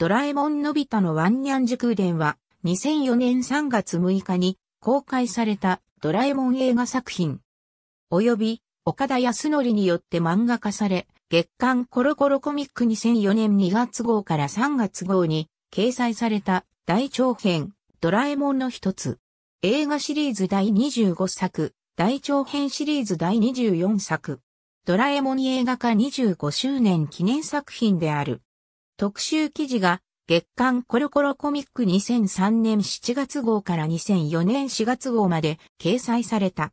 ドラえもんのび太のワンニャン時空伝は、2004年3月6日に公開されたドラえもん映画作品。及び、岡田康則によって漫画化され、月刊コロコロコミック2004年2月号から3月号に掲載された大長編、ドラえもんの一つ。映画シリーズ第25作、大長編シリーズ第24作。ドラえもん映画化25周年記念作品である。特集記事が月刊コロコロコミック2003年7月号から2004年4月号まで掲載された。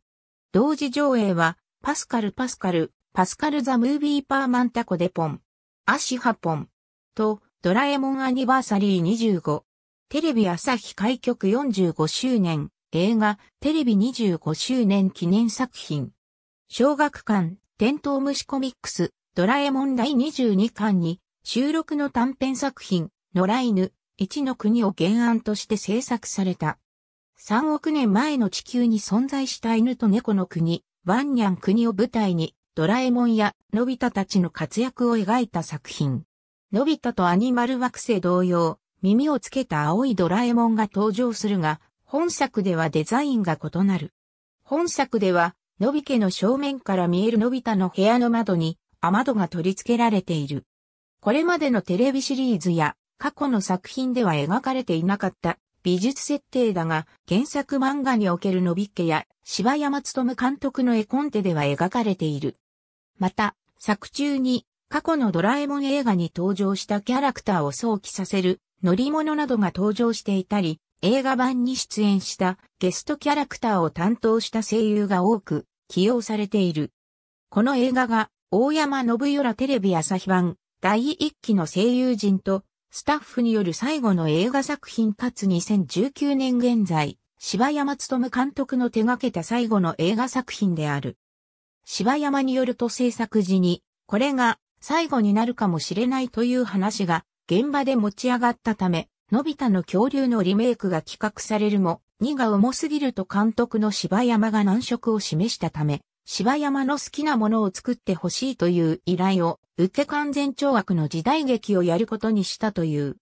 同時上映はパスカルパスカル、パスカルザムービーパーマンタコデポン、アシハポンとドラえもんアニバーサリー25。テレビ朝日開局45周年、映画、テレビ25周年記念作品。小学館、テントウムシコミックス、ドラえもん第22巻に、収録の短編作品、野良犬、一の国を原案として制作された。3億年前の地球に存在した犬と猫の国、ワンニャン国を舞台に、ドラえもんやのび太たちの活躍を描いた作品。のび太とアニマル惑星同様、耳をつけた青いドラえもんが登場するが、本作ではデザインが異なる。本作では、のび家の正面から見えるのび太の部屋の窓に雨戸が取り付けられている。これまでのテレビシリーズや過去の作品では描かれていなかった美術設定だが、原作漫画におけるのびっけや柴山務監督の絵コンテでは描かれている。また、作中に過去のドラえもん映画に登場したキャラクターを想起させる乗り物などが登場していたり、映画版に出演したゲストキャラクターを担当した声優が多く起用されている。この映画が大山信代テレビ朝日版第一期の声優陣とスタッフによる最後の映画作品かつ2019年現在、柴山務監督の手掛けた最後の映画作品である。柴山によると制作時に、これが最後になるかもしれないという話が現場で持ち上がったため、のび太の恐竜のリメイクが企画されるも、2が重すぎると監督の柴山が難色を示したため、芝山の好きなものを作ってほしいという依頼を受け完全懲悪の時代劇をやることにしたという。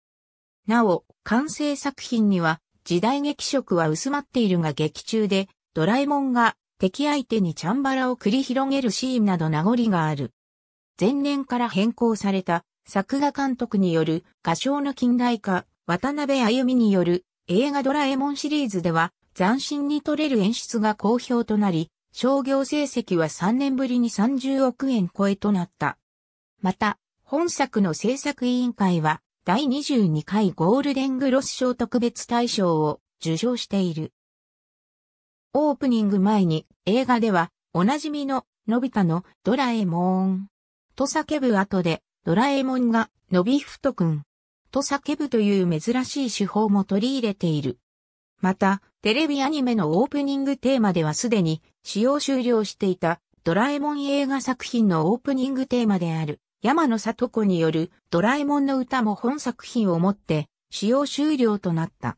なお、完成作品には時代劇色は薄まっているが劇中でドラえもんが敵相手にチャンバラを繰り広げるシーンなど名残がある。前年から変更された作画監督による画唱の近代化渡辺歩みによる映画ドラえもんシリーズでは斬新に撮れる演出が好評となり、商業成績は3年ぶりに30億円超えとなった。また、本作の制作委員会は、第22回ゴールデングロス賞特別大賞を受賞している。オープニング前に映画ではおなじみののび太のドラえもーんと叫ぶ後でドラえもんがのびふとくんと叫ぶという珍しい手法も取り入れている。またテレビアニメのオープニングテーマではすでに使用終了していたドラえもん映画作品のオープニングテーマである山野里子によるドラえもんの歌も本作品をもって使用終了となった。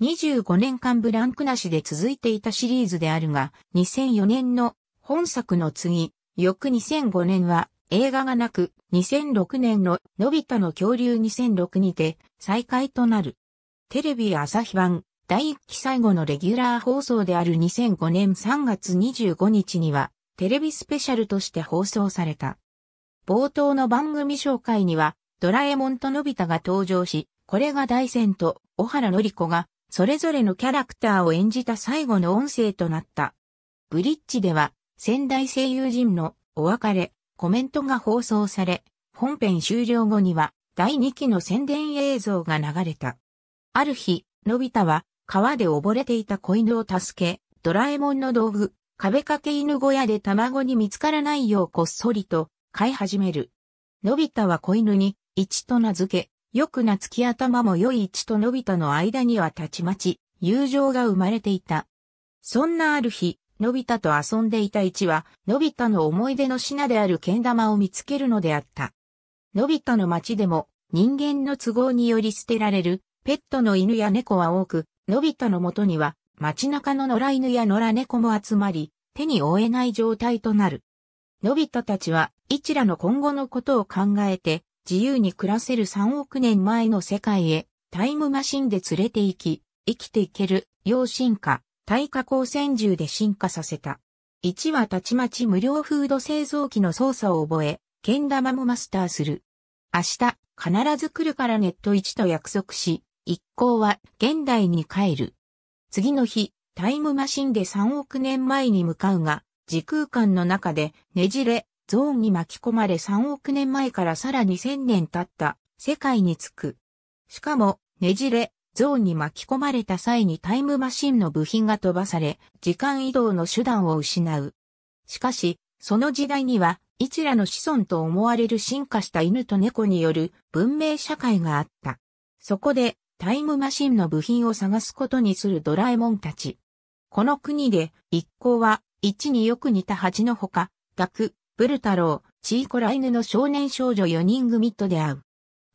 25年間ブランクなしで続いていたシリーズであるが、2004年の本作の次、翌2005年は映画がなく、2006年ののび太の恐竜2006にて再開となる。テレビ朝日版第1期最後のレギュラー放送である2005年3月25日には、テレビスペシャルとして放送された。冒頭の番組紹介には、ドラえもんとのび太が登場し、これが大戦と小原のり子が、それぞれのキャラクターを演じた最後の音声となった。ブリッジでは、仙台声優陣のお別れ、コメントが放送され、本編終了後には、第2期の宣伝映像が流れた。ある日、のび太は、川で溺れていた子犬を助け、ドラえもんの道具、壁掛け犬小屋で卵に見つからないようこっそりと飼い始める。のび太は子犬に、一と名付け、よくなつき頭も良い一とのび太の間にはたちまち、友情が生まれていた。そんなある日、のび太と遊んでいた一は、のび太の思い出の品である剣玉を見つけるのであった。のび太の町でも、人間の都合により捨てられる、ペットの犬や猫は多く、のび太のもとには街中の野良犬や野良猫も集まり、手に負えない状態となる。のび太たちは、一らの今後のことを考えて、自由に暮らせる3億年前の世界へ、タイムマシンで連れて行き、生きていける、要進化、耐火光線銃で進化させた。一はたちまち無料フード製造機の操作を覚え、剣玉もマスターする。明日、必ず来るからネット一と約束し、一行は現代に帰る。次の日、タイムマシンで3億年前に向かうが、時空間の中でねじれ、ゾーンに巻き込まれ3億年前からさらに1000年経った世界に着く。しかも、ねじれ、ゾーンに巻き込まれた際にタイムマシンの部品が飛ばされ、時間移動の手段を失う。しかし、その時代には、一らの子孫と思われる進化した犬と猫による文明社会があった。そこで、タイムマシンの部品を探すことにするドラえもんたち。この国で、一行は、一によく似た蜂のほか、ガク、ブル太郎、チーコラ犬の少年少女4人組と出会う。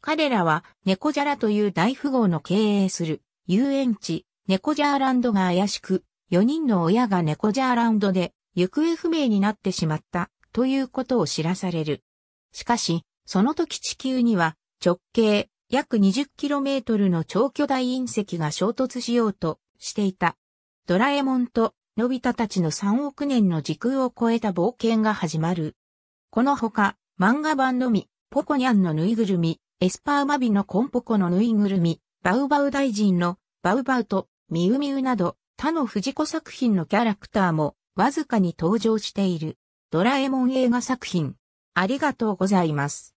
彼らは、猫じゃらという大富豪の経営する、遊園地、猫じゃーランドが怪しく、4人の親が猫じゃーランドで、行方不明になってしまった、ということを知らされる。しかし、その時地球には、直径約 20km の超巨大隕石が衝突しようとしていた。ドラえもんとのび太たちの3億年の時空を超えた冒険が始まる。このほか、漫画版のみ、ポコニャンのぬいぐるみ、エスパーマビのコンポコのぬいぐるみ、バウバウ大臣のバウバウとミウミウなど他の藤子作品のキャラクターもわずかに登場している。ドラえもん映画作品。ありがとうございます。